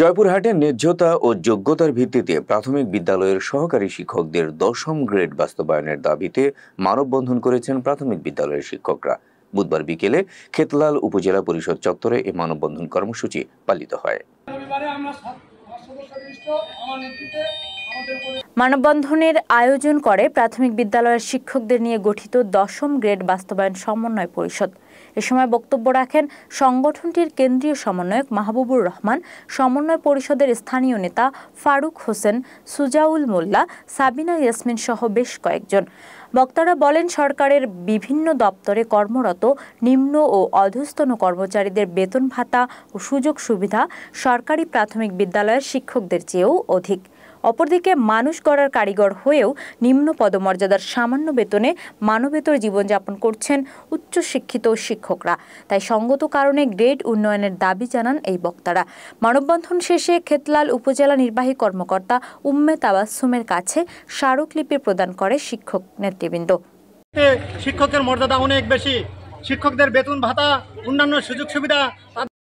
জয়পুরহাটে ন্যায্যতা ও যোগ্যতার ভিত্তিতে প্রাথমিক বিদ্যালয়ের সহকারী শিক্ষকদের দশম গ্রেড বাস্তবায়নের দাবিতে মানববন্ধন করেছেন প্রাথমিক বিদ্যালয়ের শিক্ষকরা বুধবার বিকেলে খেতলাল উপজেলা পরিষদ চত্বরে এই মানববন্ধন কর্মসূচি পালিত হয় মানববন্ধনের আয়োজন করে প্রাথমিক বিদ্যালয়ের শিক্ষকদের নিয়ে গঠিত দশম গ্রেড বাস্তবায়ন সমন্বয় পরিষদ এ সময় বক্তব্য রাখেন সংগঠনটির কেন্দ্রীয় সমন্বয়ক মাহবুবুর রহমান সমন্বয় পরিষদের স্থানীয় নেতা ফারুক হোসেন সুজাউল মোল্লা সাবিনা ইয়াসমিন সহ বেশ কয়েকজন বক্তারা বলেন সরকারের বিভিন্ন দপ্তরে কর্মরত নিম্ন ও অধস্তন কর্মচারীদের বেতন ভাতা ও সুযোগ সুবিধা সরকারি প্রাথমিক বিদ্যালয়ের শিক্ষকদের চেয়েও অধিক অপরদিকে মানুষ গড়ার কারিগর হয়েও নিম্ন পদমর্যাদার সামান্য বেতনে মানবেতর জীবনযাপন করছেন উচ্চশিক্ষিত শিক্ষকরা তাই সঙ্গত কারণে গ্রেড উন্নয়নের দাবি জানান এই বক্তারা মানববন্ধন শেষে খেতলাল উপজেলা নির্বাহী কর্মকর্তা উম্মে তাবাসুমের কাছে স্মারকলিপি প্রদান করে শিক্ষক নেতৃবৃন্দ শিক্ষকের মর্যাদা অনেক বেশি শিক্ষকদের বেতন ভাতা অন্যান্য সুযোগ সুবিধা